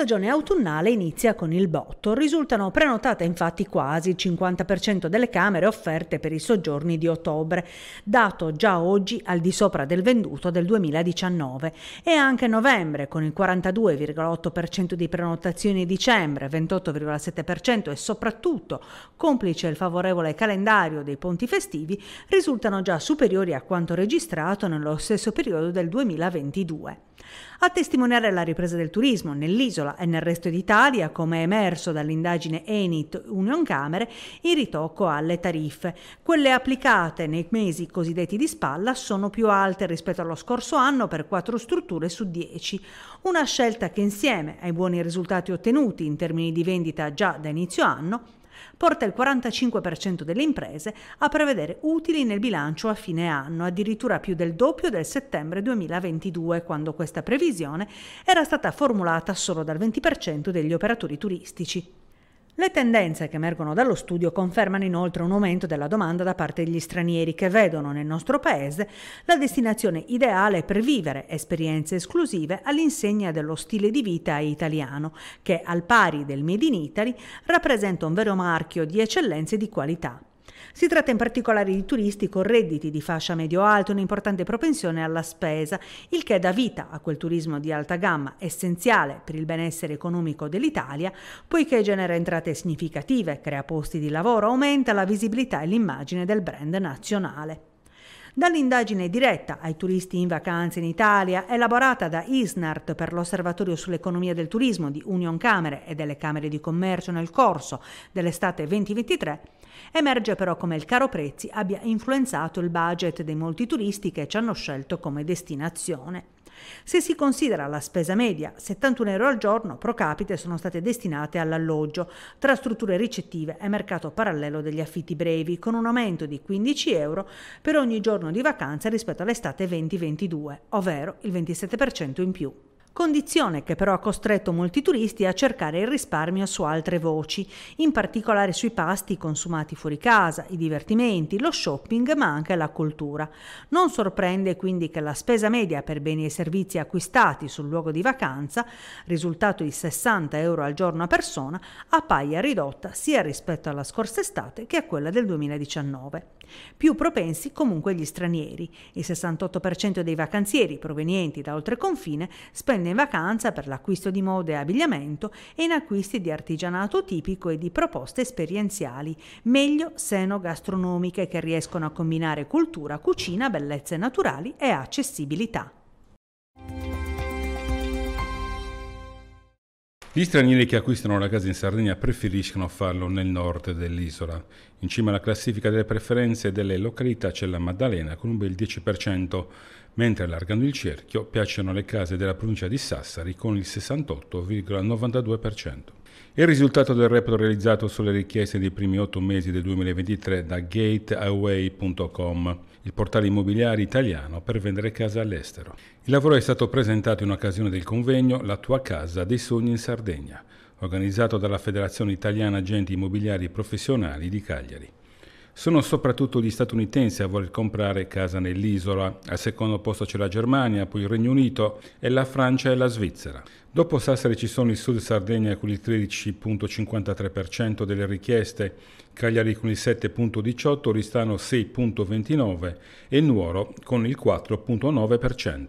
stagione autunnale inizia con il botto. Risultano prenotate infatti quasi il 50% delle camere offerte per i soggiorni di ottobre, dato già oggi al di sopra del venduto del 2019, e anche novembre con il 42,8% di prenotazioni dicembre, 28,7% e soprattutto, complice il favorevole calendario dei ponti festivi, risultano già superiori a quanto registrato nello stesso periodo del 2022. A testimoniare la ripresa del turismo nell'isola e nel resto d'Italia, come è emerso dall'indagine Enit Union Camere, il ritocco alle tariffe. Quelle applicate nei mesi cosiddetti di spalla sono più alte rispetto allo scorso anno per 4 strutture su 10. Una scelta che insieme ai buoni risultati ottenuti in termini di vendita già da inizio anno porta il 45% delle imprese a prevedere utili nel bilancio a fine anno, addirittura più del doppio del settembre 2022, quando questa previsione era stata formulata solo dal 20% degli operatori turistici. Le tendenze che emergono dallo studio confermano inoltre un aumento della domanda da parte degli stranieri che vedono nel nostro paese la destinazione ideale per vivere esperienze esclusive all'insegna dello stile di vita italiano, che al pari del Made in Italy rappresenta un vero marchio di eccellenze e di qualità. Si tratta in particolare di turisti con redditi di fascia medio-alto e un'importante propensione alla spesa, il che dà vita a quel turismo di alta gamma essenziale per il benessere economico dell'Italia, poiché genera entrate significative, crea posti di lavoro, aumenta la visibilità e l'immagine del brand nazionale. Dall'indagine diretta ai turisti in vacanza in Italia, elaborata da ISNART per l'Osservatorio sull'economia del turismo di Union Camere e delle Camere di Commercio nel corso dell'estate 2023, Emerge però come il caro prezzi abbia influenzato il budget dei molti turisti che ci hanno scelto come destinazione. Se si considera la spesa media, 71 euro al giorno pro capite sono state destinate all'alloggio tra strutture ricettive e mercato parallelo degli affitti brevi, con un aumento di 15 euro per ogni giorno di vacanza rispetto all'estate 2022, ovvero il 27% in più condizione che però ha costretto molti turisti a cercare il risparmio su altre voci, in particolare sui pasti consumati fuori casa, i divertimenti, lo shopping ma anche la cultura. Non sorprende quindi che la spesa media per beni e servizi acquistati sul luogo di vacanza, risultato di 60 euro al giorno a persona, appaia ridotta sia rispetto alla scorsa estate che a quella del 2019. Più propensi comunque gli stranieri. Il 68% dei vacanzieri provenienti da oltre confine spende in vacanza per l'acquisto di mode e abbigliamento e in acquisti di artigianato tipico e di proposte esperienziali, meglio seno-gastronomiche che riescono a combinare cultura, cucina, bellezze naturali e accessibilità. Gli stranieri che acquistano la casa in Sardegna preferiscono farlo nel nord dell'isola. In cima alla classifica delle preferenze delle località c'è la Maddalena con un bel 10%, mentre allargando il cerchio piacciono le case della provincia di Sassari con il 68,92%. Il risultato del report realizzato sulle richieste dei primi otto mesi del 2023 da gateaway.com, il portale immobiliare italiano per vendere casa all'estero. Il lavoro è stato presentato in occasione del convegno La tua casa dei sogni in Sardegna, organizzato dalla Federazione Italiana Agenti Immobiliari Professionali di Cagliari. Sono soprattutto gli statunitensi a voler comprare casa nell'isola, al secondo posto c'è la Germania, poi il Regno Unito e la Francia e la Svizzera. Dopo Sassari ci sono il Sud Sardegna con il 13.53% delle richieste, Cagliari con il 7.18, Ristano 6.29 e Nuoro con il 4.9%.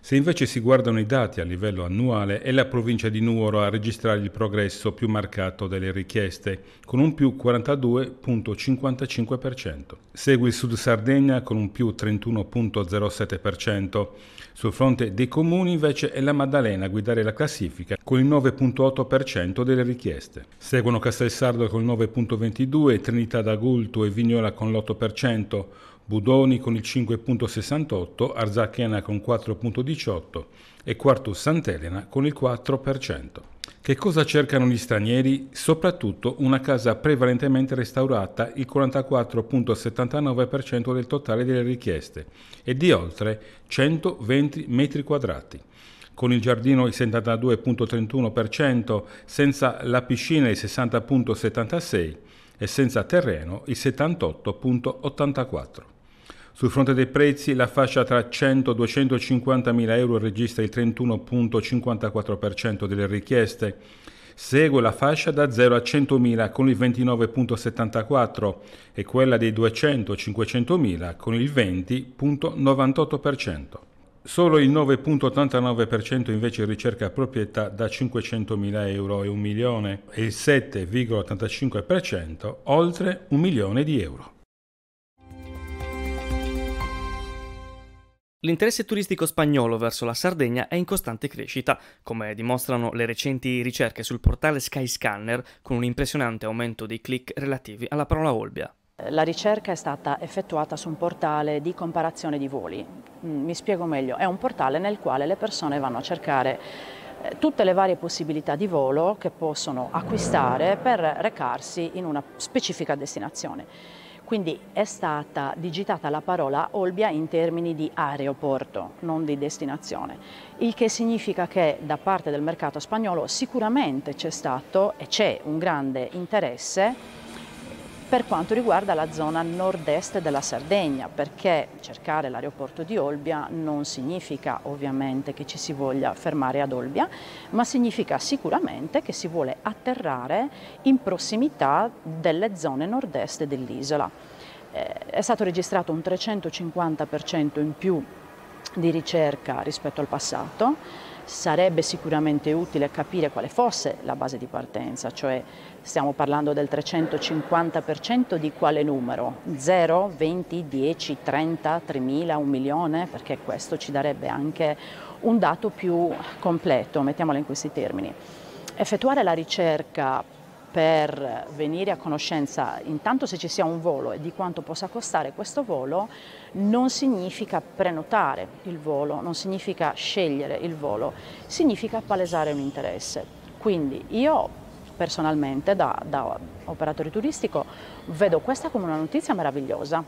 Se invece si guardano i dati a livello annuale, è la provincia di Nuoro a registrare il progresso più marcato delle richieste, con un più 42,55%. Segue il Sud Sardegna con un più 31,07%. Sul fronte dei comuni invece è la Maddalena a guidare la classifica con il 9,8% delle richieste. Seguono Castelsardo con il 9,22%, Trinità d'Agulto e Vignola con l'8%, Budoni con il 5.68, Arzachena con 4.18 e quarto Sant'Elena con il 4%. Che cosa cercano gli stranieri? Soprattutto una casa prevalentemente restaurata, il 44.79% del totale delle richieste, e di oltre 120 metri quadrati con il giardino il 72.31%, senza la piscina il 60.76% e senza terreno il 78.84%. Sul fronte dei prezzi, la fascia tra 100 e 250 mila euro registra il 31,54% delle richieste. Segue la fascia da 0 a 100.000 con il 29,74 e quella dei 200-500.000 con il 20,98%. Solo il 9,89% invece ricerca proprietà da 500.000 euro e 1 milione e il 7,85% oltre 1 milione di euro. L'interesse turistico spagnolo verso la Sardegna è in costante crescita, come dimostrano le recenti ricerche sul portale Skyscanner con un impressionante aumento dei click relativi alla parola Olbia. La ricerca è stata effettuata su un portale di comparazione di voli. Mm, mi spiego meglio, è un portale nel quale le persone vanno a cercare eh, tutte le varie possibilità di volo che possono acquistare per recarsi in una specifica destinazione. Quindi è stata digitata la parola Olbia in termini di aeroporto, non di destinazione, il che significa che da parte del mercato spagnolo sicuramente c'è stato e c'è un grande interesse per quanto riguarda la zona nord-est della Sardegna, perché cercare l'aeroporto di Olbia non significa ovviamente che ci si voglia fermare ad Olbia, ma significa sicuramente che si vuole atterrare in prossimità delle zone nord-est dell'isola. Eh, è stato registrato un 350% in più di ricerca rispetto al passato, sarebbe sicuramente utile capire quale fosse la base di partenza, cioè stiamo parlando del 350% di quale numero? 0, 20, 10, 30, 3.000, 1 milione? Perché questo ci darebbe anche un dato più completo, mettiamolo in questi termini. Effettuare la ricerca per venire a conoscenza intanto se ci sia un volo e di quanto possa costare questo volo non significa prenotare il volo, non significa scegliere il volo, significa palesare un interesse. Quindi io personalmente da, da operatore turistico vedo questa come una notizia meravigliosa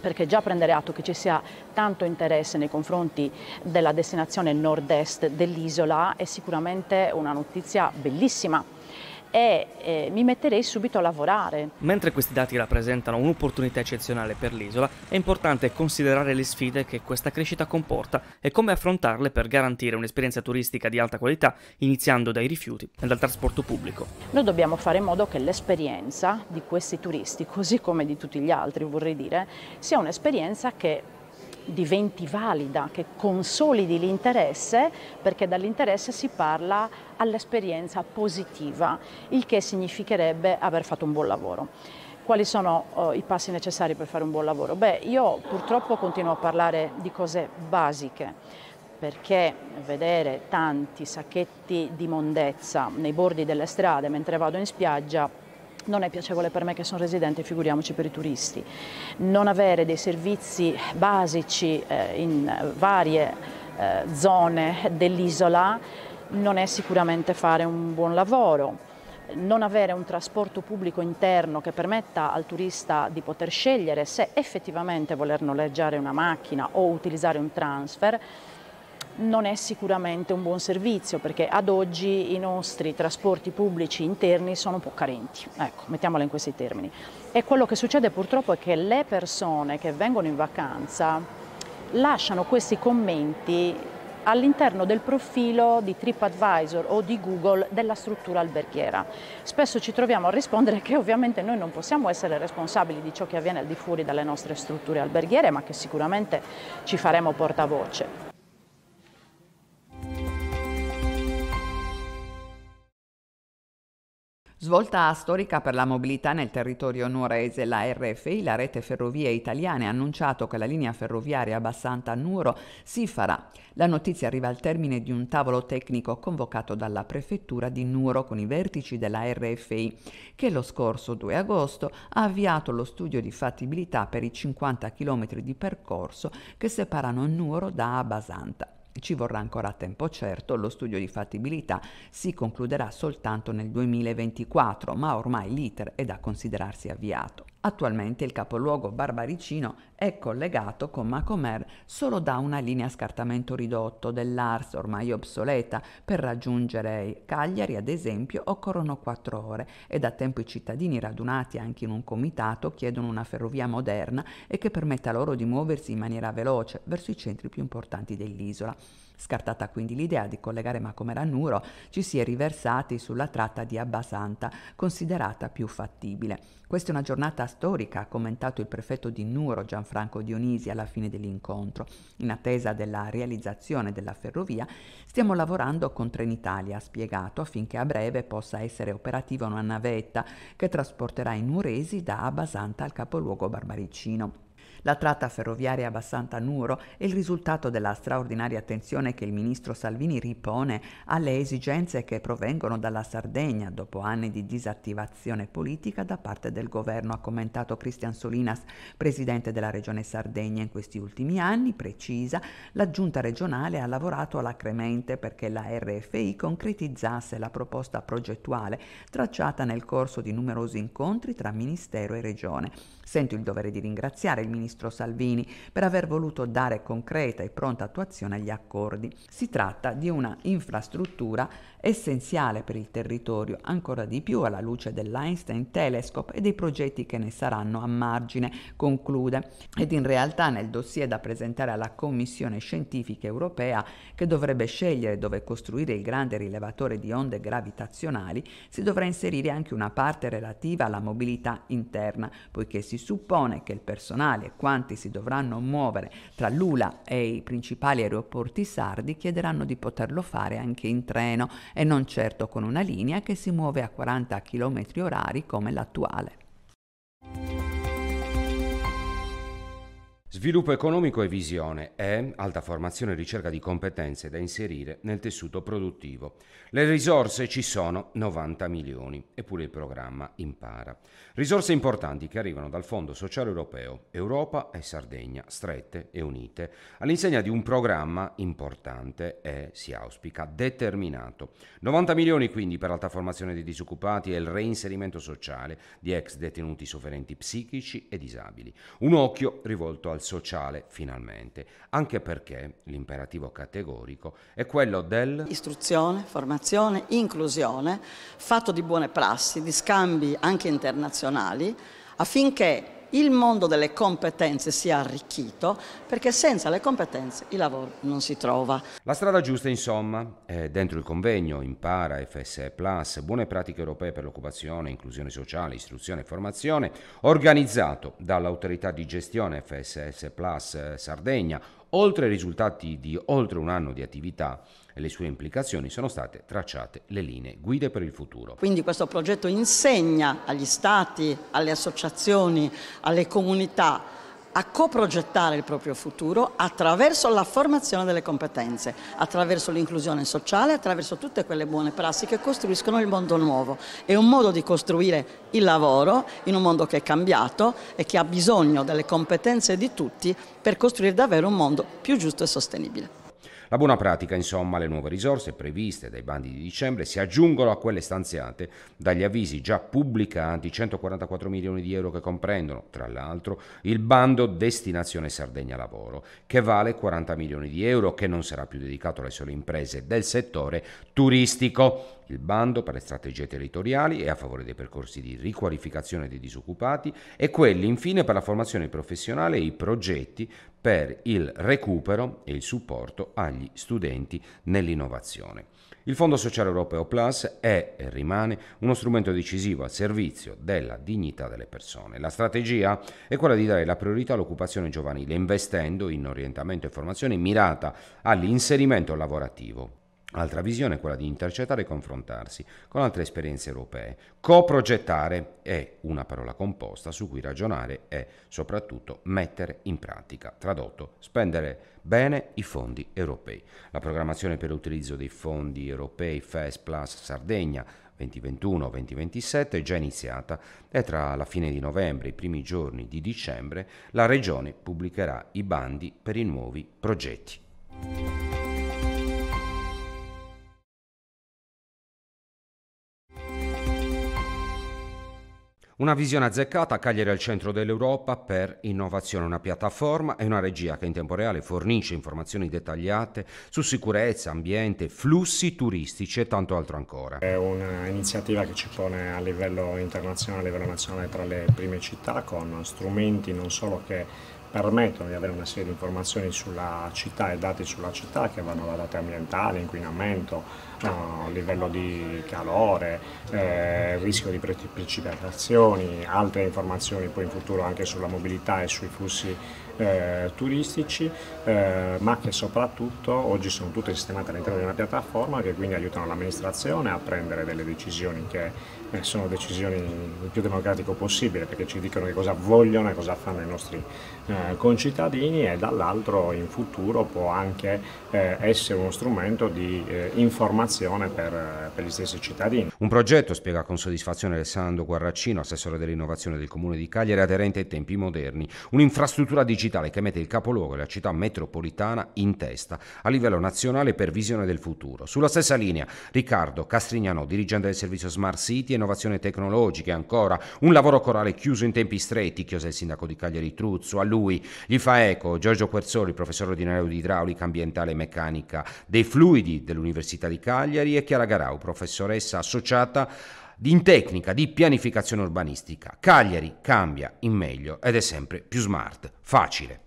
perché già prendere atto che ci sia tanto interesse nei confronti della destinazione nord-est dell'isola è sicuramente una notizia bellissima e eh, mi metterei subito a lavorare. Mentre questi dati rappresentano un'opportunità eccezionale per l'isola, è importante considerare le sfide che questa crescita comporta e come affrontarle per garantire un'esperienza turistica di alta qualità, iniziando dai rifiuti e dal trasporto pubblico. Noi dobbiamo fare in modo che l'esperienza di questi turisti, così come di tutti gli altri vorrei dire, sia un'esperienza che diventi valida, che consolidi l'interesse, perché dall'interesse si parla all'esperienza positiva, il che significherebbe aver fatto un buon lavoro. Quali sono oh, i passi necessari per fare un buon lavoro? Beh, io purtroppo continuo a parlare di cose basiche perché vedere tanti sacchetti di mondezza nei bordi delle strade mentre vado in spiaggia non è piacevole per me che sono residente, figuriamoci per i turisti. Non avere dei servizi basici eh, in eh, varie eh, zone dell'isola non è sicuramente fare un buon lavoro. Non avere un trasporto pubblico interno che permetta al turista di poter scegliere se effettivamente voler noleggiare una macchina o utilizzare un transfer non è sicuramente un buon servizio perché ad oggi i nostri trasporti pubblici interni sono un po' carenti, ecco, mettiamolo in questi termini. E quello che succede purtroppo è che le persone che vengono in vacanza lasciano questi commenti all'interno del profilo di TripAdvisor o di Google della struttura alberghiera. Spesso ci troviamo a rispondere che ovviamente noi non possiamo essere responsabili di ciò che avviene al di fuori dalle nostre strutture alberghiere, ma che sicuramente ci faremo portavoce. Svolta storica per la mobilità nel territorio nuorese, la RFI, la rete ferrovie italiane, ha annunciato che la linea ferroviaria Bassanta-Nuoro si farà. La notizia arriva al termine di un tavolo tecnico convocato dalla prefettura di Nuoro con i vertici della RFI, che lo scorso 2 agosto ha avviato lo studio di fattibilità per i 50 km di percorso che separano Nuoro da Basanta. Ci vorrà ancora tempo certo, lo studio di fattibilità si concluderà soltanto nel 2024, ma ormai l'iter è da considerarsi avviato. Attualmente il capoluogo barbaricino è collegato con Macomer solo da una linea a scartamento ridotto dell'Ars ormai obsoleta. Per raggiungere Cagliari, ad esempio, occorrono quattro ore e da tempo i cittadini radunati anche in un comitato chiedono una ferrovia moderna e che permetta loro di muoversi in maniera veloce verso i centri più importanti dell'isola. Scartata quindi l'idea di collegare Macomer a Nuro, ci si è riversati sulla tratta di Abbasanta, considerata più fattibile. Questa è una giornata storica, ha commentato il prefetto di Nuro Gianfranco Dionisi alla fine dell'incontro. In attesa della realizzazione della ferrovia, stiamo lavorando con Trenitalia, ha spiegato, affinché a breve possa essere operativa una navetta che trasporterà i nuresi da Abbasanta al capoluogo barbaricino. La tratta ferroviaria Bassanta-Nuro è il risultato della straordinaria attenzione che il ministro Salvini ripone alle esigenze che provengono dalla Sardegna dopo anni di disattivazione politica da parte del governo, ha commentato Cristian Solinas, presidente della regione Sardegna. In questi ultimi anni, precisa, la giunta regionale ha lavorato alacremente perché la RFI concretizzasse la proposta progettuale tracciata nel corso di numerosi incontri tra ministero e regione. Sento il dovere di ringraziare il ministro ministro Salvini per aver voluto dare concreta e pronta attuazione agli accordi. Si tratta di una infrastruttura essenziale per il territorio, ancora di più alla luce dell'Einstein Telescope e dei progetti che ne saranno a margine, conclude. Ed in realtà nel dossier da presentare alla Commissione scientifica europea, che dovrebbe scegliere dove costruire il grande rilevatore di onde gravitazionali, si dovrà inserire anche una parte relativa alla mobilità interna, poiché si suppone che il personale e quanti si dovranno muovere tra Lula e i principali aeroporti sardi chiederanno di poterlo fare anche in treno e non certo con una linea che si muove a 40 km orari come l'attuale. Sviluppo economico e visione e alta formazione e ricerca di competenze da inserire nel tessuto produttivo. Le risorse ci sono 90 milioni, eppure il programma impara. Risorse importanti che arrivano dal Fondo Sociale Europeo, Europa e Sardegna, strette e unite, all'insegna di un programma importante e, si auspica, determinato. 90 milioni quindi per alta formazione dei disoccupati e il reinserimento sociale di ex detenuti sofferenti psichici e disabili. Un occhio rivolto al sociale sociale finalmente, anche perché l'imperativo categorico è quello del... Istruzione, formazione, inclusione, fatto di buone prassi, di scambi anche internazionali, affinché il mondo delle competenze sia arricchito, perché senza le competenze il lavoro non si trova. La strada giusta, insomma, è dentro il convegno Impara, FSE Plus, buone pratiche europee per l'occupazione, inclusione sociale, istruzione e formazione, organizzato dall'autorità di gestione FSS Plus eh, Sardegna, oltre ai risultati di oltre un anno di attività e le sue implicazioni sono state tracciate le linee guide per il futuro. Quindi questo progetto insegna agli stati, alle associazioni, alle comunità a coprogettare il proprio futuro attraverso la formazione delle competenze, attraverso l'inclusione sociale, attraverso tutte quelle buone prassi che costruiscono il mondo nuovo. È un modo di costruire il lavoro in un mondo che è cambiato e che ha bisogno delle competenze di tutti per costruire davvero un mondo più giusto e sostenibile. La buona pratica, insomma, le nuove risorse previste dai bandi di dicembre si aggiungono a quelle stanziate dagli avvisi già pubblicati, 144 milioni di euro che comprendono, tra l'altro, il bando Destinazione Sardegna Lavoro, che vale 40 milioni di euro, che non sarà più dedicato alle sole imprese del settore turistico. Il bando per le strategie territoriali è a favore dei percorsi di riqualificazione dei disoccupati e quelli infine per la formazione professionale e i progetti per il recupero e il supporto agli studenti nell'innovazione. Il Fondo Sociale Europeo Plus è e rimane uno strumento decisivo al servizio della dignità delle persone. La strategia è quella di dare la priorità all'occupazione giovanile, investendo in orientamento e formazione mirata all'inserimento lavorativo Altra visione è quella di intercettare e confrontarsi con altre esperienze europee. Coprogettare è una parola composta su cui ragionare e soprattutto mettere in pratica. Tradotto, spendere bene i fondi europei. La programmazione per l'utilizzo dei fondi europei FES Plus Sardegna 2021-2027 è già iniziata e tra la fine di novembre e i primi giorni di dicembre la Regione pubblicherà i bandi per i nuovi progetti. Una visione azzeccata, Cagliari al centro dell'Europa per innovazione, una piattaforma e una regia che in tempo reale fornisce informazioni dettagliate su sicurezza, ambiente, flussi turistici e tanto altro ancora. È un'iniziativa che ci pone a livello internazionale, a livello nazionale tra le prime città con strumenti non solo che permettono di avere una serie di informazioni sulla città e dati sulla città che vanno da dati ambientali, inquinamento, uh, livello di calore, eh, rischio di precipitazioni, altre informazioni poi in futuro anche sulla mobilità e sui flussi eh, turistici, eh, ma che soprattutto oggi sono tutte sistemate all'interno di una piattaforma che quindi aiutano l'amministrazione a prendere delle decisioni che eh, sono decisioni il più democratico possibile, perché ci dicono che cosa vogliono e cosa fanno i nostri eh, concittadini e dall'altro in futuro può anche eh, essere uno strumento di eh, informazione per, per gli stessi cittadini. Un progetto, spiega con soddisfazione Alessandro Guarraccino, assessore dell'innovazione del Comune di Cagliari, aderente ai tempi moderni. Un'infrastruttura digitale digitale che mette il capoluogo e la città metropolitana in testa a livello nazionale per visione del futuro. Sulla stessa linea Riccardo Castrignano, dirigente del servizio Smart City Innovazione Tecnologiche, ancora un lavoro corale chiuso in tempi stretti, chiuse il sindaco di Cagliari Truzzo, a lui gli fa eco Giorgio Querzoli, professore ordinario di idraulica ambientale e meccanica dei fluidi dell'Università di Cagliari e Chiara Garau, professoressa associata in tecnica di pianificazione urbanistica. Cagliari cambia in meglio ed è sempre più smart, facile.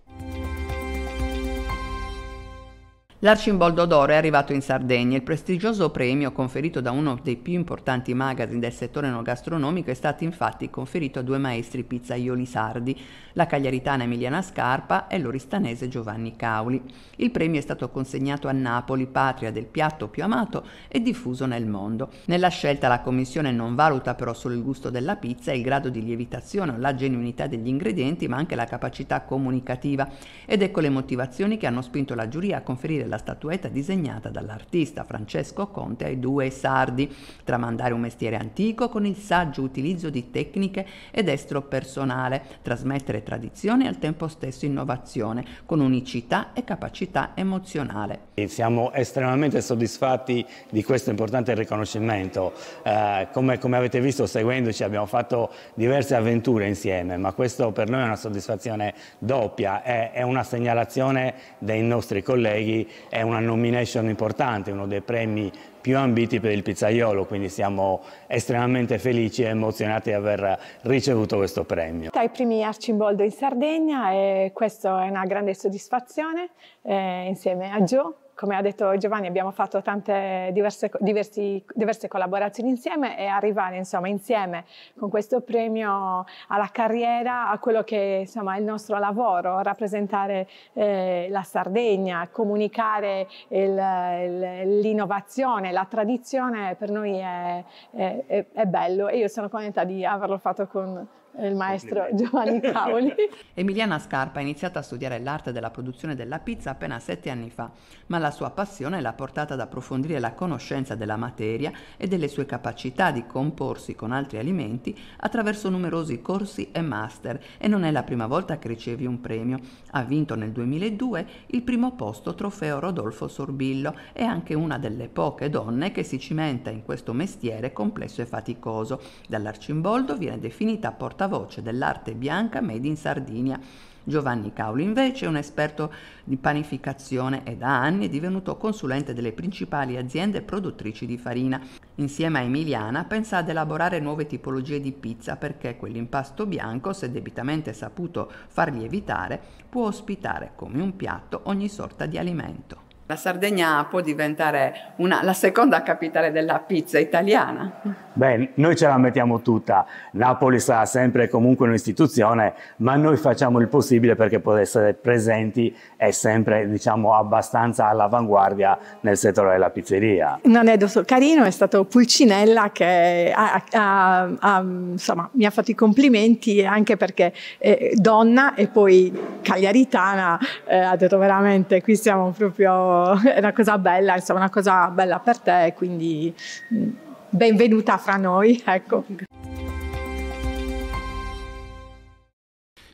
L'Arcimboldo d'Oro è arrivato in Sardegna. Il prestigioso premio conferito da uno dei più importanti magazine del settore non gastronomico è stato infatti conferito a due maestri pizzaioli sardi, la cagliaritana Emiliana Scarpa e l'oristanese Giovanni Cauli. Il premio è stato consegnato a Napoli, patria del piatto più amato e diffuso nel mondo. Nella scelta la commissione non valuta però solo il gusto della pizza, il grado di lievitazione o la genuinità degli ingredienti, ma anche la capacità comunicativa. Ed ecco le motivazioni che hanno spinto la giuria a conferire della statuetta disegnata dall'artista Francesco Conte ai due sardi, tramandare un mestiere antico con il saggio utilizzo di tecniche ed estro personale, trasmettere tradizione e al tempo stesso innovazione, con unicità e capacità emozionale. Siamo estremamente soddisfatti di questo importante riconoscimento. Eh, come, come avete visto seguendoci abbiamo fatto diverse avventure insieme, ma questo per noi è una soddisfazione doppia, è, una segnalazione dei nostri colleghi è una nomination importante, uno dei premi più ambiti per il pizzaiolo, quindi siamo estremamente felici e emozionati di aver ricevuto questo premio. Tra i primi Arcimboldo in Sardegna e questa è una grande soddisfazione eh, insieme a Joe come ha detto Giovanni, abbiamo fatto tante diverse, diversi, diverse collaborazioni insieme e arrivare insomma, insieme con questo premio alla carriera, a quello che insomma, è il nostro lavoro, rappresentare eh, la Sardegna, comunicare l'innovazione, la tradizione, per noi è, è, è bello e io sono contenta di averlo fatto con il maestro Giovanni Cavoli. Emiliana Scarpa ha iniziato a studiare l'arte della produzione della pizza appena sette anni fa, ma la sua passione l'ha portata ad approfondire la conoscenza della materia e delle sue capacità di comporsi con altri alimenti attraverso numerosi corsi e master e non è la prima volta che ricevi un premio. Ha vinto nel 2002 il primo posto trofeo Rodolfo Sorbillo e anche una delle poche donne che si cimenta in questo mestiere complesso e faticoso. Dall'Arcimboldo viene definita portavoce portavoce dell'arte bianca made in Sardinia. Giovanni Cauli invece è un esperto di panificazione e da anni è divenuto consulente delle principali aziende produttrici di farina. Insieme a Emiliana pensa ad elaborare nuove tipologie di pizza perché quell'impasto bianco, se debitamente saputo far lievitare, può ospitare come un piatto ogni sorta di alimento la Sardegna può diventare una, la seconda capitale della pizza italiana. Beh, noi ce la mettiamo tutta. Napoli sarà sempre comunque un'istituzione, ma noi facciamo il possibile perché può essere presenti e sempre, diciamo, abbastanza all'avanguardia nel settore della pizzeria. Un aneddoto carino è stato Pulcinella che ha, ha, ha, insomma, mi ha fatto i complimenti anche perché eh, donna e poi cagliaritana, eh, ha detto veramente qui siamo proprio è una cosa bella, insomma una cosa bella per te, quindi mm, benvenuta fra noi. Ecco.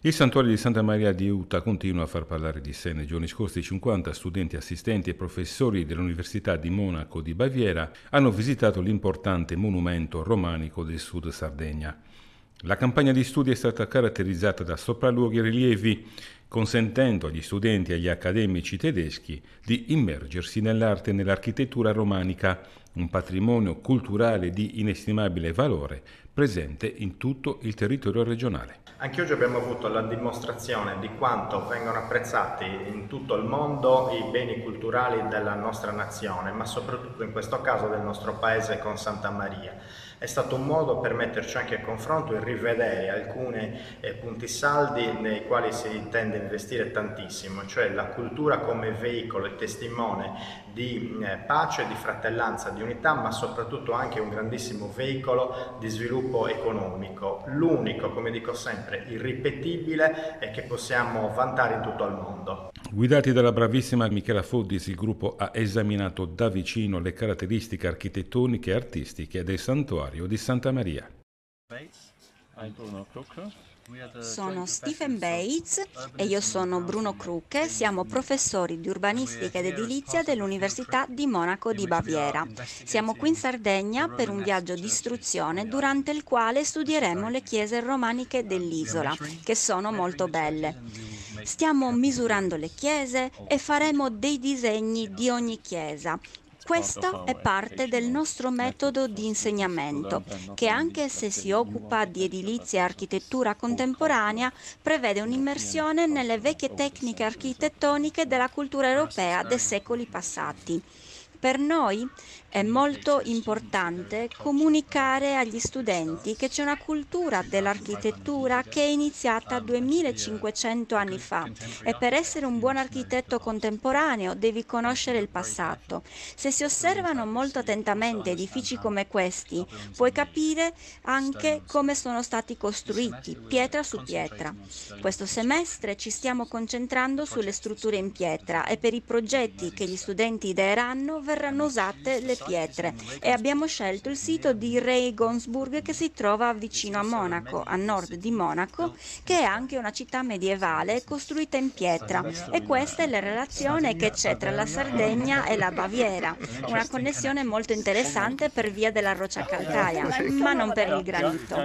Il santuario di Santa Maria di Utah continua a far parlare di sé. Nei giorni scorsi 50 studenti, assistenti e professori dell'Università di Monaco di Baviera hanno visitato l'importante monumento romanico del Sud Sardegna. La campagna di studi è stata caratterizzata da sopralluoghi e rilievi consentendo agli studenti e agli accademici tedeschi di immergersi nell'arte e nell'architettura romanica, un patrimonio culturale di inestimabile valore presente in tutto il territorio regionale. Anche oggi abbiamo avuto la dimostrazione di quanto vengono apprezzati in tutto il mondo i beni culturali della nostra nazione, ma soprattutto in questo caso del nostro paese con Santa Maria. È stato un modo per metterci anche a confronto e rivedere alcuni eh, punti saldi nei quali si intende investire tantissimo, cioè la cultura come veicolo e testimone di eh, pace, di fratellanza, di unità, ma soprattutto anche un grandissimo veicolo di sviluppo economico, l'unico, come dico sempre, irripetibile e che possiamo vantare in tutto il mondo. Guidati dalla bravissima Michela Foddis, il gruppo ha esaminato da vicino le caratteristiche architettoniche e artistiche del santuario di Santa Maria. Sono Stephen Bates eh, e io sono Bruno Krucke, siamo professori di urbanistica ed edilizia dell'Università di Monaco di Baviera. Siamo qui in Sardegna per un viaggio di istruzione durante il quale studieremo le chiese romaniche dell'isola, che sono molto belle. Stiamo misurando le chiese e faremo dei disegni di ogni chiesa, questo è parte del nostro metodo di insegnamento, che anche se si occupa di edilizia e architettura contemporanea, prevede un'immersione nelle vecchie tecniche architettoniche della cultura europea dei secoli passati. Per noi è molto importante comunicare agli studenti che c'è una cultura dell'architettura che è iniziata 2500 anni fa e per essere un buon architetto contemporaneo devi conoscere il passato. Se si osservano molto attentamente edifici come questi, puoi capire anche come sono stati costruiti, pietra su pietra. Questo semestre ci stiamo concentrando sulle strutture in pietra e per i progetti che gli studenti ideeranno verranno usate le pietre e abbiamo scelto il sito di Regensburg che si trova vicino a Monaco, a nord di Monaco, che è anche una città medievale costruita in pietra e questa è la relazione che c'è tra la Sardegna e la Baviera, una connessione molto interessante per via della roccia calcarea, ma non per il granito.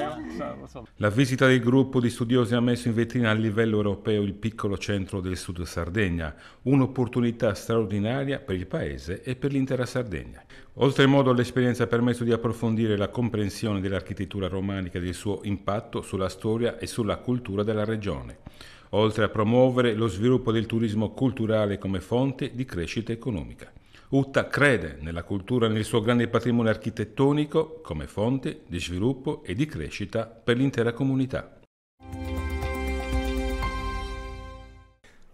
La visita del gruppo di studiosi ha messo in vetrina a livello europeo il piccolo centro del sud Sardegna, un'opportunità straordinaria per il paese e per l'intera Sardegna. Oltremodo l'esperienza ha permesso di approfondire la comprensione dell'architettura romanica e del suo impatto sulla storia e sulla cultura della regione, oltre a promuovere lo sviluppo del turismo culturale come fonte di crescita economica. Utta crede nella cultura e nel suo grande patrimonio architettonico come fonte di sviluppo e di crescita per l'intera comunità.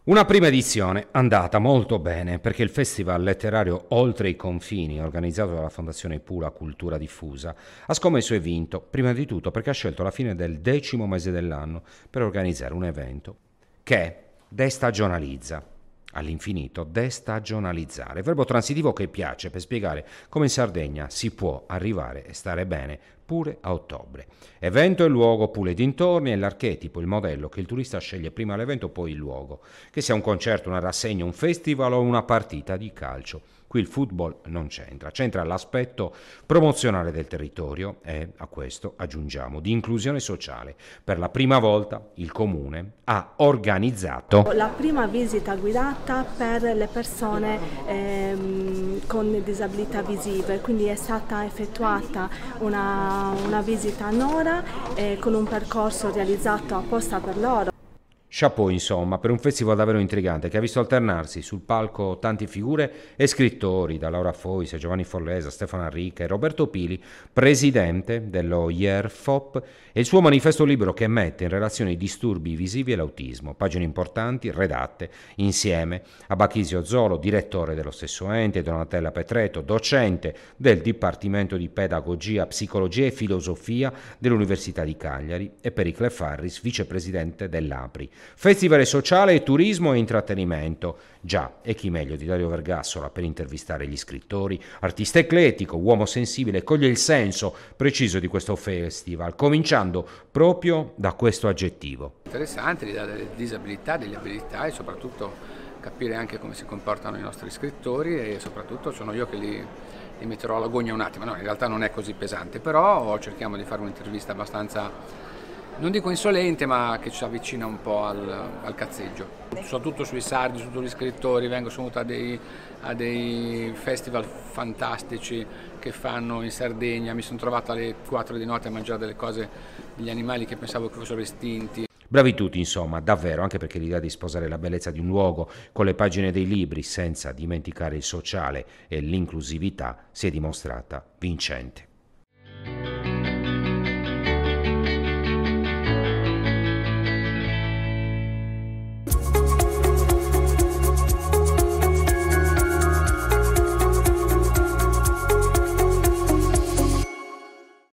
Una prima edizione andata molto bene perché il Festival Letterario Oltre i Confini, organizzato dalla Fondazione Pula Cultura Diffusa, ha scommesso e vinto, prima di tutto perché ha scelto la fine del decimo mese dell'anno per organizzare un evento che destagionalizza all'infinito, destagionalizzare, verbo transitivo che piace per spiegare come in Sardegna si può arrivare e stare bene pure a ottobre. Evento e luogo pure dintorni è l'archetipo, il modello che il turista sceglie prima l'evento poi il luogo, che sia un concerto, una rassegna, un festival o una partita di calcio. Qui il football non c'entra, c'entra l'aspetto promozionale del territorio e a questo aggiungiamo di inclusione sociale. Per la prima volta il comune ha organizzato la prima visita guidata per le persone ehm, con disabilità visive, quindi è stata effettuata una, una visita a Nora eh, con un percorso realizzato apposta per loro. Chapeau, insomma, per un festival davvero intrigante che ha visto alternarsi sul palco tante figure e scrittori, da Laura Fois Giovanni Forlesa, Stefano Arricca e Roberto Pili, presidente dello IERFOP, e il suo manifesto libero che mette in relazione i disturbi visivi e l'autismo. Pagine importanti redatte insieme a Bachisio Zolo, direttore dello stesso ente, Donatella Petreto, docente del Dipartimento di Pedagogia, Psicologia e Filosofia dell'Università di Cagliari, e Pericle Farris, vicepresidente dell'APRI. Festival sociale, turismo e intrattenimento. Già, e chi meglio di Dario Vergassola per intervistare gli scrittori, artista ecletico, uomo sensibile, coglie il senso preciso di questo festival, cominciando proprio da questo aggettivo. Interessante, l'idea delle disabilità, delle abilità e soprattutto capire anche come si comportano i nostri scrittori e soprattutto sono io che li, li metterò alla gogna un attimo, no, in realtà non è così pesante, però cerchiamo di fare un'intervista abbastanza non dico insolente, ma che ci avvicina un po' al, al cazzeggio. Soprattutto sui sardi, su tutti gli scrittori, vengo sono a dei, a dei festival fantastici che fanno in Sardegna, mi sono trovato alle 4 di notte a mangiare delle cose, degli animali che pensavo che fossero estinti. Bravi tutti, insomma, davvero, anche perché l'idea di sposare la bellezza di un luogo con le pagine dei libri senza dimenticare il sociale e l'inclusività si è dimostrata vincente.